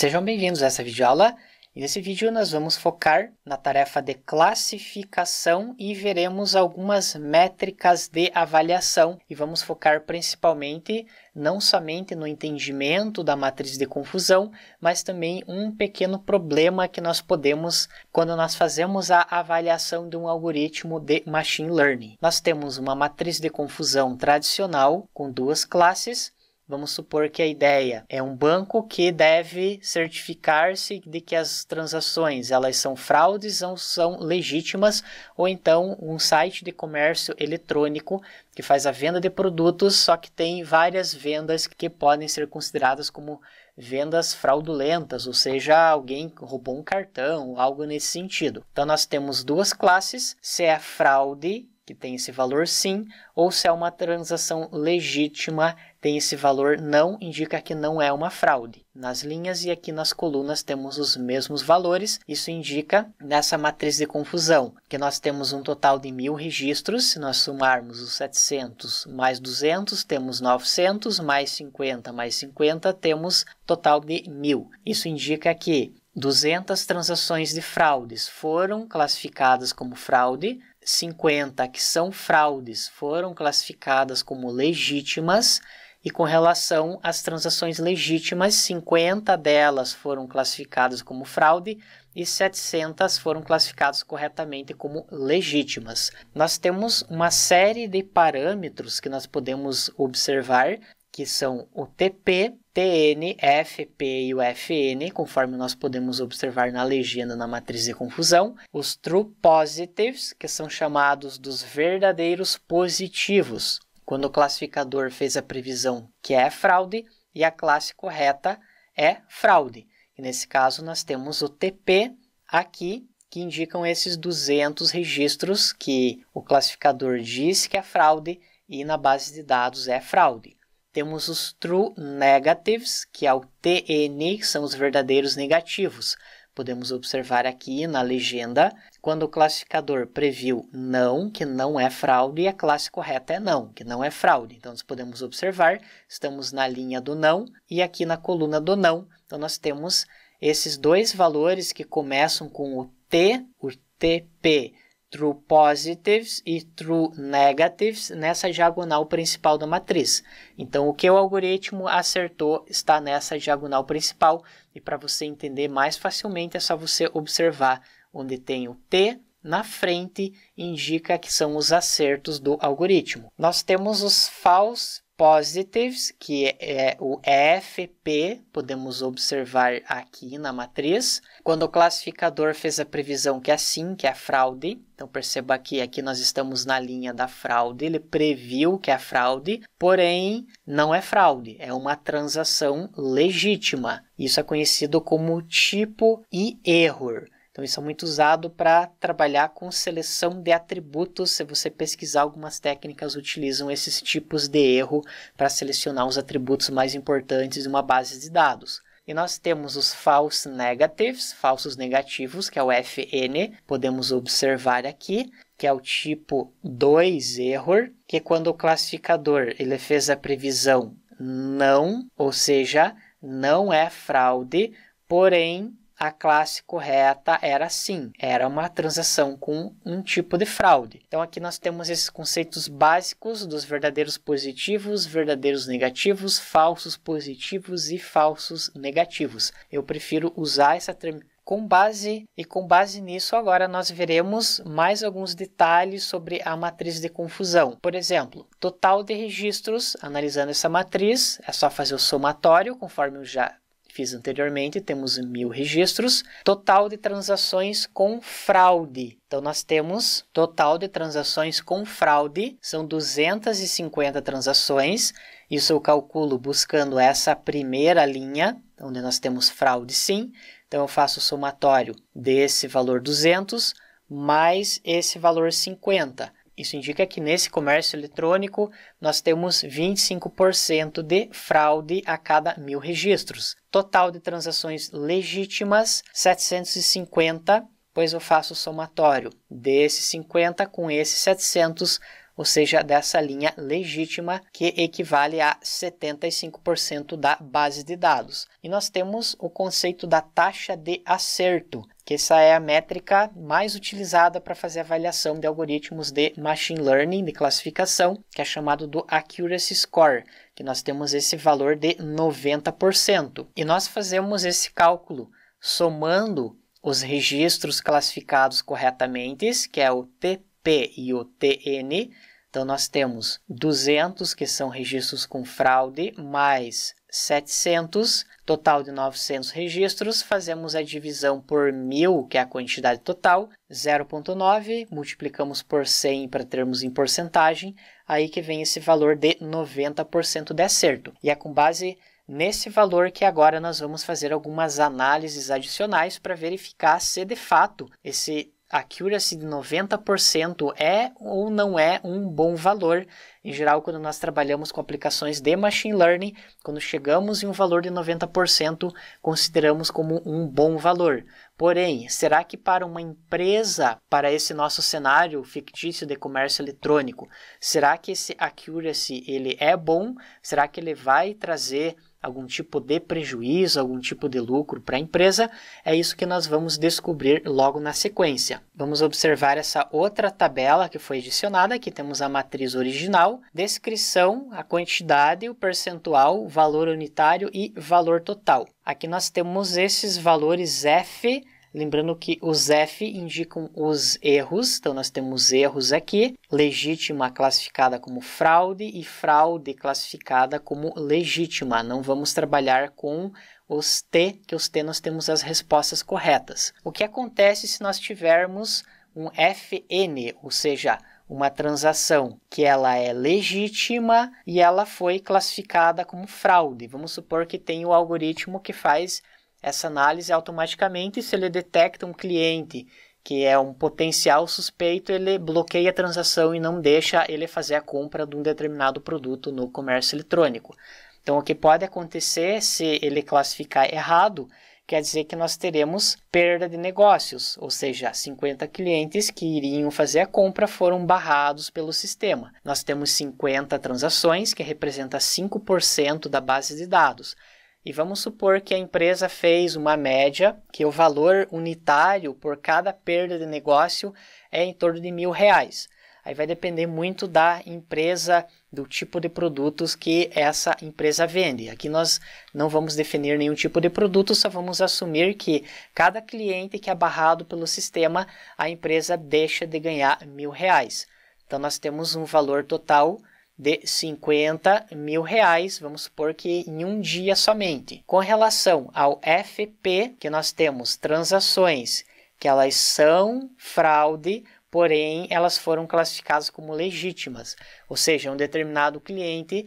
Sejam bem-vindos a essa videoaula e nesse vídeo nós vamos focar na tarefa de classificação e veremos algumas métricas de avaliação e vamos focar principalmente não somente no entendimento da matriz de confusão, mas também um pequeno problema que nós podemos quando nós fazemos a avaliação de um algoritmo de machine learning. Nós temos uma matriz de confusão tradicional com duas classes Vamos supor que a ideia é um banco que deve certificar-se de que as transações elas são fraudes ou são legítimas, ou então um site de comércio eletrônico que faz a venda de produtos, só que tem várias vendas que podem ser consideradas como vendas fraudulentas, ou seja, alguém roubou um cartão, algo nesse sentido. Então nós temos duas classes, se é fraude que tem esse valor sim, ou se é uma transação legítima, tem esse valor não, indica que não é uma fraude. Nas linhas e aqui nas colunas temos os mesmos valores, isso indica nessa matriz de confusão, que nós temos um total de mil registros, se nós somarmos os 700 mais 200, temos 900, mais 50 mais 50, temos total de mil. Isso indica que 200 transações de fraudes foram classificadas como fraude, 50 que são fraudes foram classificadas como legítimas, e com relação às transações legítimas, 50 delas foram classificadas como fraude e 700 foram classificadas corretamente como legítimas. Nós temos uma série de parâmetros que nós podemos observar, que são o TP, TN, FP e o FN, conforme nós podemos observar na legenda na matriz de confusão, os true positives, que são chamados dos verdadeiros positivos, quando o classificador fez a previsão que é fraude e a classe correta é fraude. E nesse caso, nós temos o TP aqui, que indicam esses 200 registros que o classificador diz que é fraude e na base de dados é fraude. Temos os true negatives, que é o TN, que são os verdadeiros negativos. Podemos observar aqui na legenda, quando o classificador previu não, que não é fraude, e a classe correta é não, que não é fraude. Então, nós podemos observar, estamos na linha do não e aqui na coluna do não. Então, nós temos esses dois valores que começam com o T, o TP true positives e true negatives nessa diagonal principal da matriz. Então, o que o algoritmo acertou está nessa diagonal principal, e para você entender mais facilmente é só você observar onde tem o T na frente, indica que são os acertos do algoritmo. Nós temos os false positives, que é, é o FP podemos observar aqui na matriz. Quando o classificador fez a previsão que é sim, que é fraude, então perceba que aqui nós estamos na linha da fraude, ele previu que é fraude, porém não é fraude, é uma transação legítima. Isso é conhecido como tipo e erro. Então, isso é muito usado para trabalhar com seleção de atributos. Se você pesquisar, algumas técnicas utilizam esses tipos de erro para selecionar os atributos mais importantes de uma base de dados. E nós temos os false negatives, falsos negativos, que é o FN, podemos observar aqui, que é o tipo 2 error, que é quando o classificador ele fez a previsão não, ou seja, não é fraude, porém a classe correta era sim, era uma transação com um tipo de fraude. Então aqui nós temos esses conceitos básicos dos verdadeiros positivos, verdadeiros negativos, falsos positivos e falsos negativos. Eu prefiro usar essa terminologia. com base e com base nisso agora nós veremos mais alguns detalhes sobre a matriz de confusão. Por exemplo, total de registros, analisando essa matriz, é só fazer o somatório, conforme eu já fiz anteriormente, temos mil registros. Total de transações com fraude. Então, nós temos total de transações com fraude, são 250 transações. Isso eu calculo buscando essa primeira linha, onde nós temos fraude sim. Então, eu faço o somatório desse valor 200 mais esse valor 50. Isso indica que nesse comércio eletrônico nós temos 25% de fraude a cada mil registros. Total de transações legítimas, 750, pois eu faço o somatório desses 50 com esses 700 ou seja, dessa linha legítima que equivale a 75% da base de dados. E nós temos o conceito da taxa de acerto, que essa é a métrica mais utilizada para fazer avaliação de algoritmos de machine learning, de classificação, que é chamado do accuracy score, que nós temos esse valor de 90%. E nós fazemos esse cálculo somando os registros classificados corretamente, que é o TP P e o TN. Então, nós temos 200, que são registros com fraude, mais 700, total de 900 registros. Fazemos a divisão por 1.000, que é a quantidade total, 0,9, multiplicamos por 100 para termos em porcentagem, aí que vem esse valor de 90% de acerto. E é com base nesse valor que agora nós vamos fazer algumas análises adicionais para verificar se de fato esse accuracy de 90% é ou não é um bom valor. Em geral, quando nós trabalhamos com aplicações de machine learning, quando chegamos em um valor de 90%, consideramos como um bom valor. Porém, será que para uma empresa, para esse nosso cenário fictício de comércio eletrônico, será que esse accuracy ele é bom? Será que ele vai trazer algum tipo de prejuízo, algum tipo de lucro para a empresa, é isso que nós vamos descobrir logo na sequência. Vamos observar essa outra tabela que foi adicionada, aqui temos a matriz original, descrição, a quantidade, o percentual, valor unitário e valor total. Aqui nós temos esses valores F Lembrando que os F indicam os erros, então nós temos erros aqui, legítima classificada como fraude e fraude classificada como legítima. Não vamos trabalhar com os T, que os T nós temos as respostas corretas. O que acontece se nós tivermos um FN, ou seja, uma transação que ela é legítima e ela foi classificada como fraude. Vamos supor que tem o algoritmo que faz essa análise automaticamente, se ele detecta um cliente que é um potencial suspeito, ele bloqueia a transação e não deixa ele fazer a compra de um determinado produto no comércio eletrônico. Então, o que pode acontecer se ele classificar errado, quer dizer que nós teremos perda de negócios, ou seja, 50 clientes que iriam fazer a compra foram barrados pelo sistema. Nós temos 50 transações, que representa 5% da base de dados. E vamos supor que a empresa fez uma média que o valor unitário por cada perda de negócio é em torno de mil reais. Aí vai depender muito da empresa, do tipo de produtos que essa empresa vende. Aqui nós não vamos definir nenhum tipo de produto, só vamos assumir que cada cliente que é barrado pelo sistema, a empresa deixa de ganhar mil reais. Então nós temos um valor total de 50 mil reais, vamos supor que em um dia somente. Com relação ao FP, que nós temos transações que elas são fraude, porém elas foram classificadas como legítimas, ou seja, um determinado cliente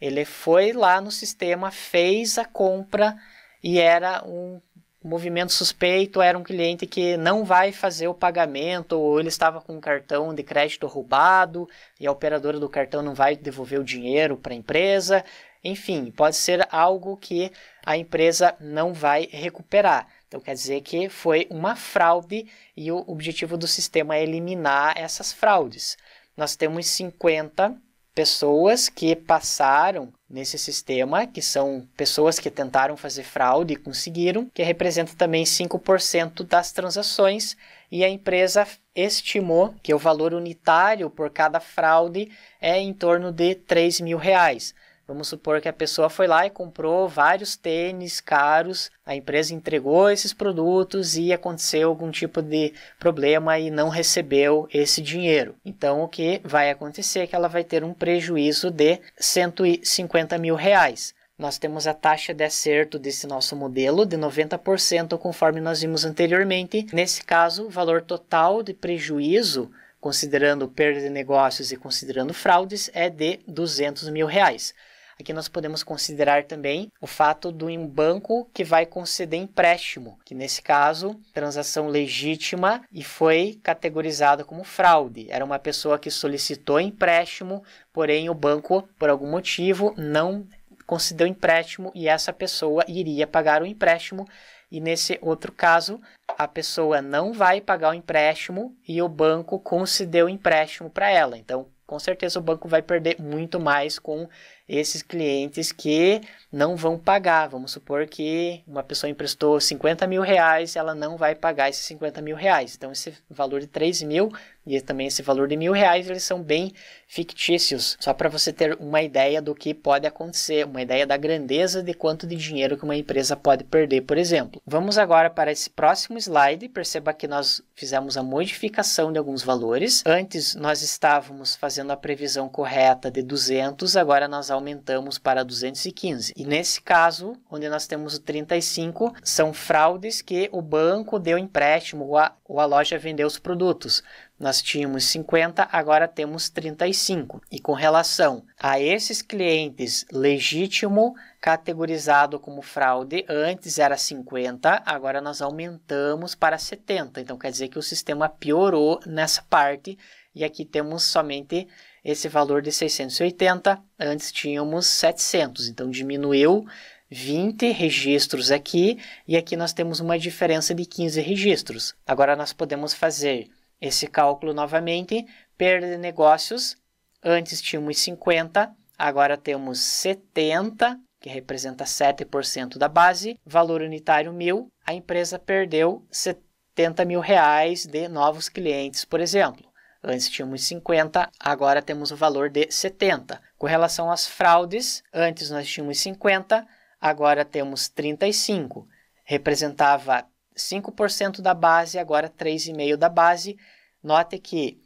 ele foi lá no sistema, fez a compra e era um movimento suspeito era um cliente que não vai fazer o pagamento, ou ele estava com um cartão de crédito roubado e a operadora do cartão não vai devolver o dinheiro para a empresa. Enfim, pode ser algo que a empresa não vai recuperar. Então quer dizer que foi uma fraude e o objetivo do sistema é eliminar essas fraudes. Nós temos 50 pessoas que passaram nesse sistema, que são pessoas que tentaram fazer fraude e conseguiram, que representa também 5% das transações, e a empresa estimou que o valor unitário por cada fraude é em torno de 3 mil reais. Vamos supor que a pessoa foi lá e comprou vários tênis caros, a empresa entregou esses produtos e aconteceu algum tipo de problema e não recebeu esse dinheiro. Então, o que vai acontecer é que ela vai ter um prejuízo de 150 mil reais. Nós temos a taxa de acerto desse nosso modelo de 90%, conforme nós vimos anteriormente. Nesse caso, o valor total de prejuízo considerando perda de negócios e considerando fraudes, é de 200 mil reais. Aqui nós podemos considerar também o fato do um banco que vai conceder empréstimo, que nesse caso, transação legítima e foi categorizada como fraude. Era uma pessoa que solicitou empréstimo, porém o banco, por algum motivo, não concedeu empréstimo e essa pessoa iria pagar o empréstimo. E nesse outro caso, a pessoa não vai pagar o empréstimo e o banco concedeu empréstimo para ela. Então, com certeza o banco vai perder muito mais com esses clientes que não vão pagar. Vamos supor que uma pessoa emprestou 50 mil reais, ela não vai pagar esses 50 mil reais. Então, esse valor de 3 mil e também esse valor de mil reais, eles são bem fictícios. Só para você ter uma ideia do que pode acontecer, uma ideia da grandeza de quanto de dinheiro que uma empresa pode perder, por exemplo. Vamos agora para esse próximo slide. Perceba que nós fizemos a modificação de alguns valores. Antes, nós estávamos fazendo a previsão correta de 200, agora nós aumentamos para 215. E nesse caso, onde nós temos o 35, são fraudes que o banco deu empréstimo ou a, ou a loja vendeu os produtos. Nós tínhamos 50, agora temos 35. E com relação a esses clientes legítimo categorizado como fraude, antes era 50, agora nós aumentamos para 70. Então quer dizer que o sistema piorou nessa parte e aqui temos somente esse valor de 680, antes tínhamos 700, então diminuiu 20 registros aqui, e aqui nós temos uma diferença de 15 registros. Agora nós podemos fazer esse cálculo novamente, perda de negócios, antes tínhamos 50, agora temos 70, que representa 7% da base, valor unitário mil, a empresa perdeu 70 mil reais de novos clientes, por exemplo. Antes tínhamos 50, agora temos o valor de 70. Com relação às fraudes, antes nós tínhamos 50, agora temos 35. Representava 5% da base, agora 3,5% da base. Note que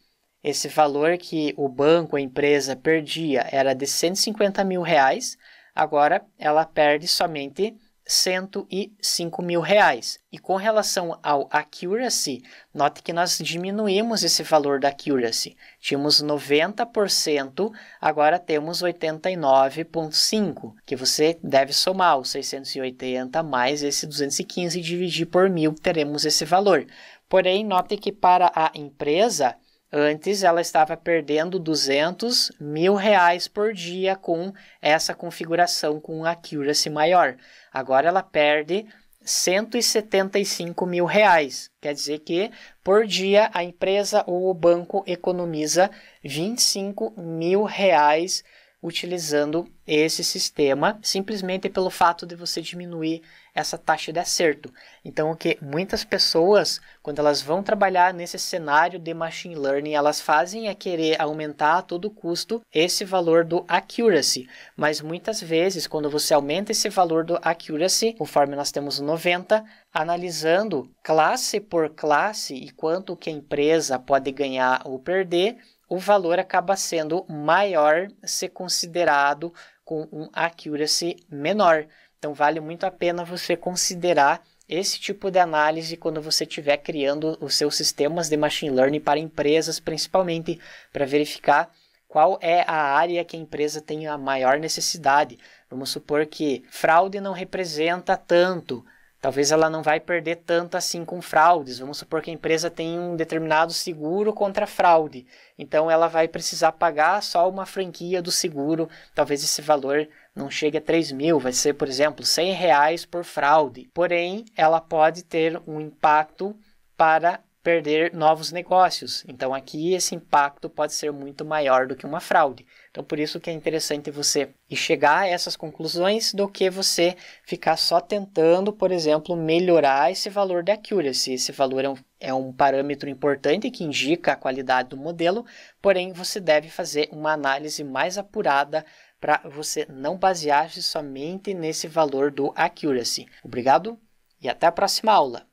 esse valor que o banco, a empresa, perdia era de 150 mil reais, agora ela perde somente 105 mil reais. E com relação ao accuracy, note que nós diminuímos esse valor da accuracy. Tínhamos 90%, agora temos 89,5%, que você deve somar os 680 mais esse 215 e dividir por mil, teremos esse valor. Porém, note que para a empresa, Antes ela estava perdendo 200 mil reais por dia com essa configuração com um accuracy maior. Agora ela perde 175 mil reais. Quer dizer que por dia a empresa ou o banco economiza 25 mil reais utilizando esse sistema, simplesmente pelo fato de você diminuir essa taxa de acerto. Então, o que muitas pessoas, quando elas vão trabalhar nesse cenário de machine learning, elas fazem é querer aumentar a todo custo esse valor do accuracy. Mas muitas vezes, quando você aumenta esse valor do accuracy, conforme nós temos 90, analisando classe por classe e quanto que a empresa pode ganhar ou perder, o valor acaba sendo maior se considerado com um accuracy menor. Então vale muito a pena você considerar esse tipo de análise quando você estiver criando os seus sistemas de machine learning para empresas, principalmente para verificar qual é a área que a empresa tem a maior necessidade. Vamos supor que fraude não representa tanto, talvez ela não vai perder tanto assim com fraudes. Vamos supor que a empresa tem um determinado seguro contra fraude. Então ela vai precisar pagar só uma franquia do seguro. Talvez esse valor não chegue a 3 mil, vai ser, por exemplo, 100 reais por fraude. Porém, ela pode ter um impacto para perder novos negócios. Então aqui esse impacto pode ser muito maior do que uma fraude. Então por isso que é interessante você chegar a essas conclusões do que você ficar só tentando, por exemplo, melhorar esse valor da accuracy. Esse valor é um, é um parâmetro importante que indica a qualidade do modelo, porém você deve fazer uma análise mais apurada para você não basear-se somente nesse valor do accuracy. Obrigado e até a próxima aula.